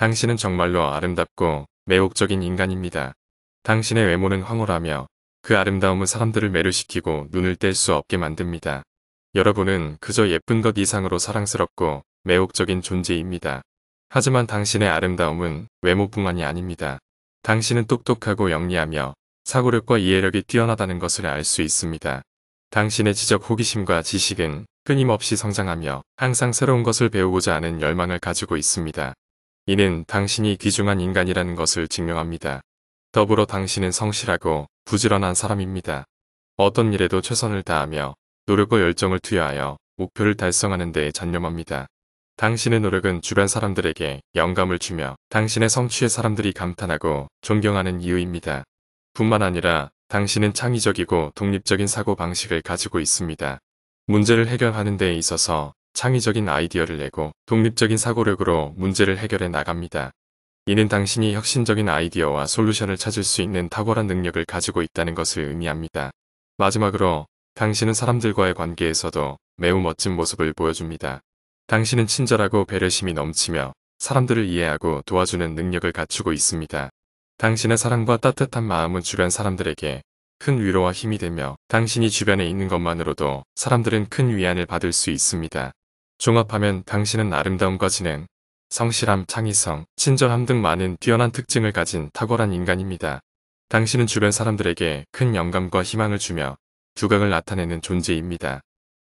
당신은 정말로 아름답고 매혹적인 인간입니다. 당신의 외모는 황홀하며 그 아름다움은 사람들을 매료시키고 눈을 뗄 수 없게 만듭니다. 여러분은 그저 예쁜 것 이상으로 사랑스럽고 매혹적인 존재입니다. 하지만 당신의 아름다움은 외모뿐만이 아닙니다. 당신은 똑똑하고 영리하며 사고력과 이해력이 뛰어나다는 것을 알 수 있습니다. 당신의 지적 호기심과 지식은 끊임없이 성장하며 항상 새로운 것을 배우고자 하는 열망을 가지고 있습니다. 이는 당신이 귀중한 인간이라는 것을 증명합니다. 더불어 당신은 성실하고 부지런한 사람입니다. 어떤 일에도 최선을 다하며 노력과 열정을 투여하여 목표를 달성하는 데에 전념합니다. 당신의 노력은 주변 사람들에게 영감을 주며 당신의 성취에 사람들이 감탄하고 존경하는 이유입니다. 뿐만 아니라 당신은 창의적이고 독립적인 사고방식을 가지고 있습니다. 문제를 해결하는 데에 있어서 창의적인 아이디어를 내고 독립적인 사고력으로 문제를 해결해 나갑니다. 이는 당신이 혁신적인 아이디어와 솔루션을 찾을 수 있는 탁월한 능력을 가지고 있다는 것을 의미합니다. 마지막으로 당신은 사람들과의 관계에서도 매우 멋진 모습을 보여줍니다. 당신은 친절하고 배려심이 넘치며 사람들을 이해하고 도와주는 능력을 갖추고 있습니다. 당신의 사랑과 따뜻한 마음은 주변 사람들에게 큰 위로와 힘이 되며 당신이 주변에 있는 것만으로도 사람들은 큰 위안을 받을 수 있습니다. 종합하면 당신은 아름다움과 진행, 성실함, 창의성, 친절함 등 많은 뛰어난 특징을 가진 탁월한 인간입니다. 당신은 주변 사람들에게 큰 영감과 희망을 주며 두각을 나타내는 존재입니다.